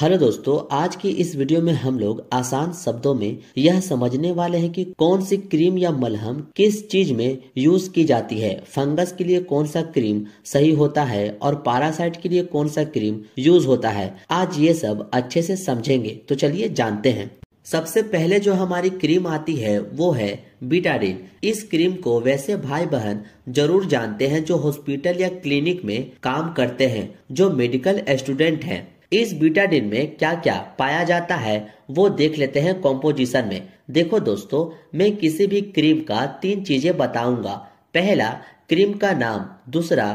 hello दोस्तों आज की इस वीडियो में हम लोग आसान शब्दों में यह समझने वाले हैं कि कौन सी क्रीम या मलहम किस चीज में यूज की जाती है फंगस के लिए कौन सा क्रीम सही होता है और पारासाइट के लिए कौन सा क्रीम यूज होता है आज ये सब अच्छे से समझेंगे तो चलिए जानते हैं सबसे पहले जो हमारी क्रीम आती है वो है बीटाडिन इस क्रीम को वैसे भाई बहन जरूर जानते हैं जो हॉस्पिटल या क्लिनिक में काम करते हैं जो मेडिकल स्टूडेंट हैं इस बीटाडिन में क्या क्या पाया जाता है वो देख लेते हैं कॉम्पोजिशन में देखो दोस्तों मैं किसी भी क्रीम का तीन चीजें बताऊंगा पहला क्रीम का नाम दूसरा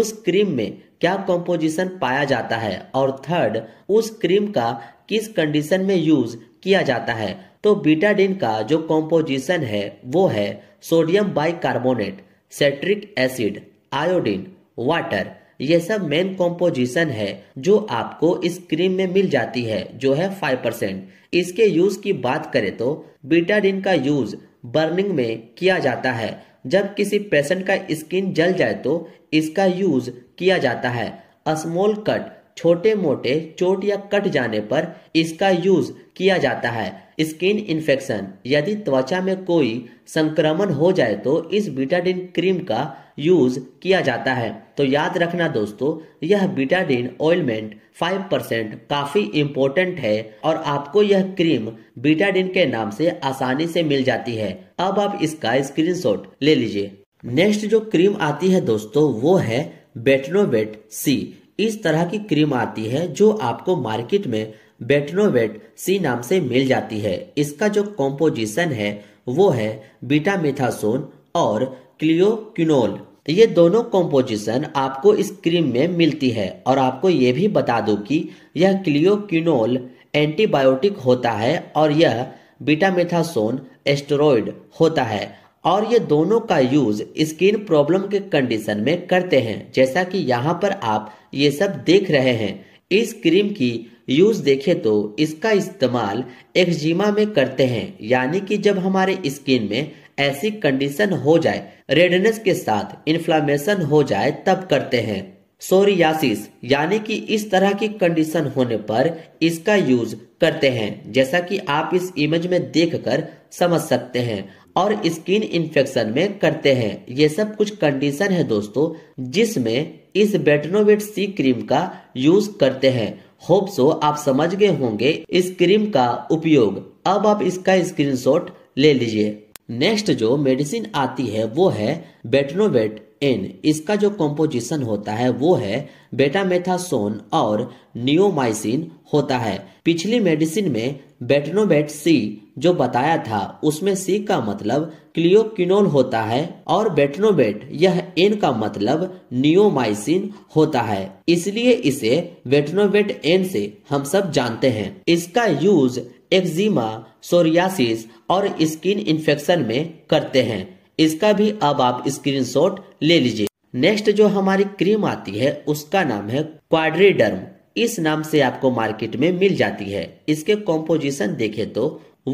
उस क्रीम में क्या कॉम्पोजिशन पाया जाता है और थर्ड उस क्रीम का किस कंडीशन में यूज किया जाता है तो बीटाडिन का जो कॉम्पोजिशन है वो है sodium bicarbonate citric acid iodine water ये सब मेन कॉम्पोजिशन है जो आपको इस क्रीम में मिल जाती है जो है फाइव परसेंट इसके यूज की बात करें तो बीटाडिन का यूज बर्निंग में किया जाता है जब किसी पेशेंट का स्किन जल जाए तो इसका यूज किया जाता है स्मॉल कट छोटे मोटे चोट या कट जाने पर इसका यूज किया जाता है स्किन इन्फेक्शन यदि त्वचा में कोई संक्रमण हो जाए तो इस बीटाडिन क्रीम का यूज किया जाता है तो याद रखना दोस्तों यह बीटाडिन ऑयलमेंट 5 परसेंट काफी इम्पोर्टेंट है और आपको यह क्रीम बीटाडिन के नाम से आसानी से मिल जाती है अब आप इसका स्क्रीनशॉट ले लीजिए नेक्स्ट जो क्रीम आती है दोस्तों वो है बेटनोवेट सी इस तरह की क्रीम आती है जो आपको मार्केट में बेटनोवेट सी नाम से मिल जाती है इसका जो कॉम्पोजिशन है वो है बीटा मिथासोन और क्लियोक्यूनोल ये दोनों कॉम्पोजिशन आपको इस क्रीम में मिलती है और आपको ये भी बता दो कि यह क्लियोक्यूनोल एंटीबायोटिक होता है और यह बीटामेथासोन एस्टेरॉयड होता है और ये दोनों का यूज स्किन प्रॉब्लम के कंडीशन में करते हैं जैसा कि यहाँ पर आप ये सब देख रहे हैं इस क्रीम की यूज देखे तो इसका इस्तेमाल एक्जिमा में करते हैं यानी कि जब हमारे स्किन में ऐसी कंडीशन हो जाए रेडनेस के साथ इन्फ्लामेशन हो जाए तब करते हैं सोरियासिस यानी कि इस तरह की कंडीशन होने पर इसका यूज करते हैं जैसा कि आप इस इमेज में देखकर समझ सकते हैं और स्किन इन्फेक्शन में करते हैं ये सब कुछ कंडीशन है दोस्तों जिसमें इस बेटनोवेट सी क्रीम का यूज करते हैं होप सो आप समझ गए होंगे इस क्रीम का उपयोग अब आप इसका स्क्रीनशॉट ले लीजिए नेक्स्ट जो मेडिसिन आती है वो है बेटनोवेट एन इसका जो कॉम्पोजिशन होता है वो है बेटामेथासोन और नियोमाइसिन होता है पिछली मेडिसिन में बेटनोबेट सी जो बताया था उसमें सी का मतलब क्लियोकिनोल होता है और बेटनोबेट यह एन का मतलब नियोमाइसिन होता है इसलिए इसे बेटनोबेट एन से हम सब जानते हैं इसका यूज एक्जिमा सोरियासिस और स्किन इन्फेक्शन में करते हैं इसका भी अब आप स्क्रीनशॉट ले लीजिए नेक्स्ट जो हमारी क्रीम आती है उसका नाम है क्वाड्रीडर्म इस नाम से आपको मार्केट में मिल जाती है इसके कॉम्पोजिशन देखे तो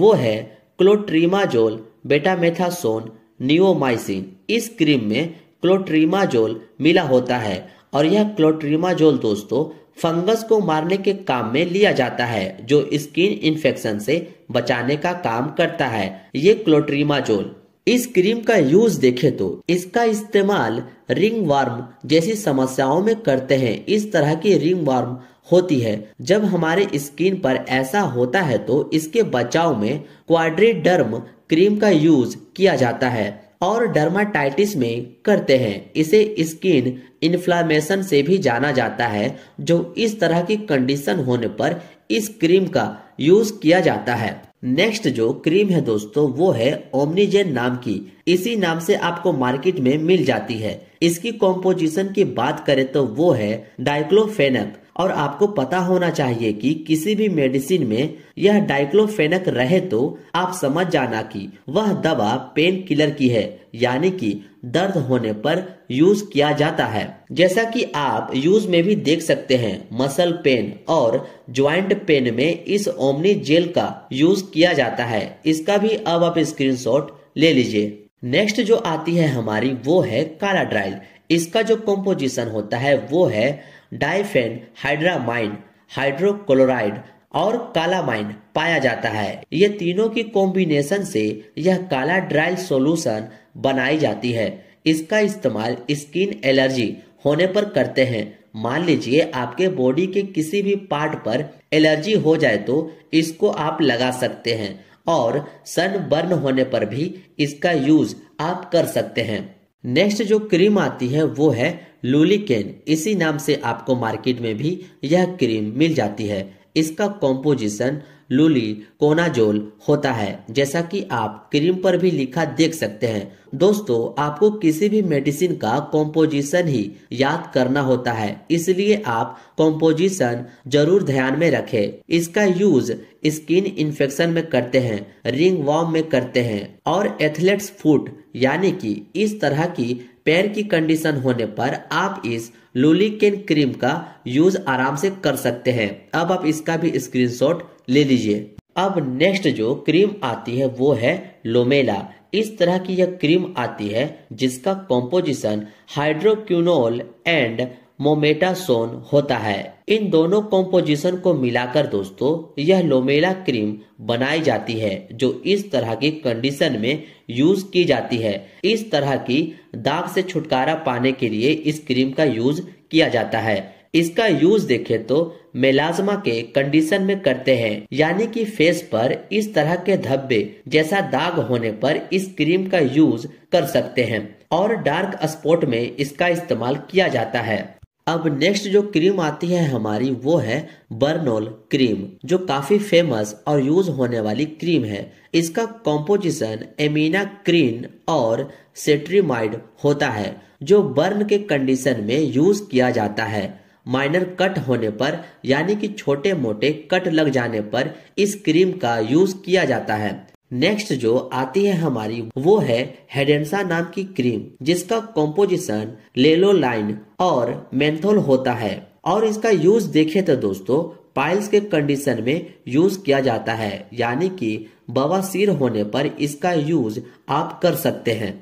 वो है क्लोट्रीमाजोल बेटामेथासोन नियोमाइसिन इस क्रीम में क्लोट्रीमाजोल मिला होता है और यह क्लोट्रीमाजोल दोस्तों फंगस को मारने के काम में लिया जाता है जो स्किन इन्फेक्शन से बचाने का काम करता है ये क्लोट्रीमाजोल इस क्रीम का यूज देखें तो इसका इस्तेमाल रिंग वार्म जैसी समस्याओं में करते हैं इस तरह की रिंग वार्म होती है जब हमारे स्किन पर ऐसा होता है तो इसके बचाव में क्वाड्रीडर्म क्रीम का यूज किया जाता है और डर्माटाइटिस में करते हैं इसे स्किन इन्फ्लामेशन से भी जाना जाता है जो इस तरह की कंडीशन होने पर इस क्रीम का यूज किया जाता है नेक्स्ट जो क्रीम है दोस्तों वो है ओमनीजेन नाम की इसी नाम से आपको मार्केट में मिल जाती है इसकी कॉम्पोजिशन की बात करें तो वो है डाइक्लोफेनक और आपको पता होना चाहिए कि किसी भी मेडिसिन में यह डाइक्लोफेनक रहे तो आप समझ जाना कि वह दवा पेन किलर की है यानी कि दर्द होने पर यूज किया जाता है जैसा कि आप यूज में भी देख सकते हैं मसल पेन और ज्वाइंट पेन में इस ओमनी जेल का यूज किया जाता है इसका भी अब आप स्क्रीन ले लीजिए नेक्स्ट जो आती है हमारी वो है कालाड्राइल इसका जो कंपोजिशन होता है वो है डाइफेन हाइड्रामाइन हाइड्रोक्लोराइड और कालामाइन पाया जाता है ये तीनों की कॉम्बिनेशन से यह काला ड्राइल सोल्यूशन बनाई जाती है इसका इस्तेमाल स्किन एलर्जी होने पर करते हैं मान लीजिए आपके बॉडी के किसी भी पार्ट पर एलर्जी हो जाए तो इसको आप लगा सकते हैं और सन बर्न होने पर भी इसका यूज आप कर सकते हैं नेक्स्ट जो क्रीम आती है वो है लूलिकेन इसी नाम से आपको मार्केट में भी यह क्रीम मिल जाती है इसका कॉम्पोजिशन लूली कोनाजोल होता है जैसा कि आप क्रीम पर भी लिखा देख सकते हैं दोस्तों आपको किसी भी मेडिसिन का कॉम्पोजिशन ही याद करना होता है इसलिए आप कॉम्पोजिशन जरूर ध्यान में रखें इसका यूज स्किन इन्फेक्शन में करते हैं रिंग वॉर्म में करते हैं और एथलेट्स फूट यानी कि इस तरह की पैर की कंडीशन होने पर आप इस लुलिकेन क्रीम का यूज आराम से कर सकते हैं अब आप इसका भी स्क्रीनशॉट ले लीजिए अब नेक्स्ट जो क्रीम आती है वो है लोमेला इस तरह की यह क्रीम आती है जिसका कॉम्पोजिशन हाइड्रोक्यूनोल एंड मोमेटासोन होता है इन दोनों कॉम्पोजिशन को मिलाकर दोस्तों यह लोमेला क्रीम बनाई जाती है जो इस तरह की कंडीशन में यूज की जाती है इस तरह की दाग से छुटकारा पाने के लिए इस क्रीम का यूज किया जाता है इसका यूज देखें तो मेलाजमा के कंडीशन में करते हैं यानी कि फेस पर इस तरह के धब्बे जैसा दाग होने पर इस क्रीम का यूज कर सकते हैं और डार्क स्पॉट में इसका इस्तेमाल किया जाता है अब नेक्स्ट जो क्रीम आती है हमारी वो है बर्नोल क्रीम जो काफ़ी फेमस और यूज़ होने वाली क्रीम है इसका कॉम्पोजिशन एमीना क्रीन और सेट्रीमाइड होता है जो बर्न के कंडीशन में यूज़ किया जाता है माइनर कट होने पर यानी कि छोटे मोटे कट लग जाने पर इस क्रीम का यूज़ किया जाता है नेक्स्ट जो आती है हमारी वो है हेडेंसा नाम की क्रीम जिसका कॉम्पोजिशन लेलो लाइन और मेंथोल होता है और इसका यूज देखे तो दोस्तों पाइल्स के कंडीशन में यूज किया जाता है यानी कि बवासीर होने पर इसका यूज आप कर सकते हैं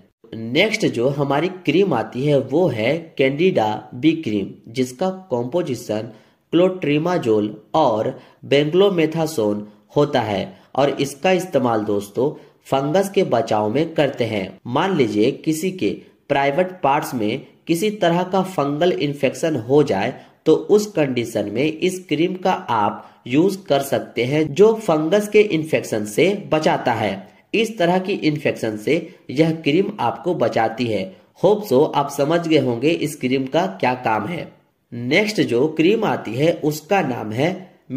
नेक्स्ट जो हमारी क्रीम आती है वो है कैंडिडा बी क्रीम जिसका कॉम्पोजिशन क्लोट्रीमाजोल और बेंग्लोमेथासोन होता है और इसका इस्तेमाल दोस्तों फंगस के बचाव में करते हैं मान लीजिए किसी के प्राइवेट पार्ट्स में किसी तरह का फंगल इन्फेक्शन हो जाए तो उस कंडीशन में इस क्रीम का आप यूज कर सकते हैं जो फंगस के इन्फेक्शन से बचाता है इस तरह की इन्फेक्शन से यह क्रीम आपको बचाती है होप सो आप समझ गए होंगे इस क्रीम का क्या काम है नेक्स्ट जो क्रीम आती है उसका नाम है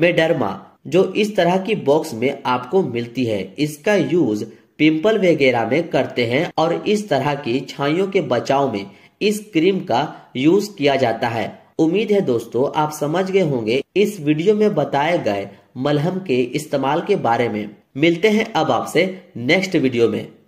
मेडर्मा जो इस तरह की बॉक्स में आपको मिलती है इसका यूज पिंपल वगैरह में करते हैं और इस तरह की छाइयों के बचाव में इस क्रीम का यूज किया जाता है उम्मीद है दोस्तों आप समझ गए होंगे इस वीडियो में बताए गए मलहम के इस्तेमाल के बारे में मिलते हैं अब आपसे नेक्स्ट वीडियो में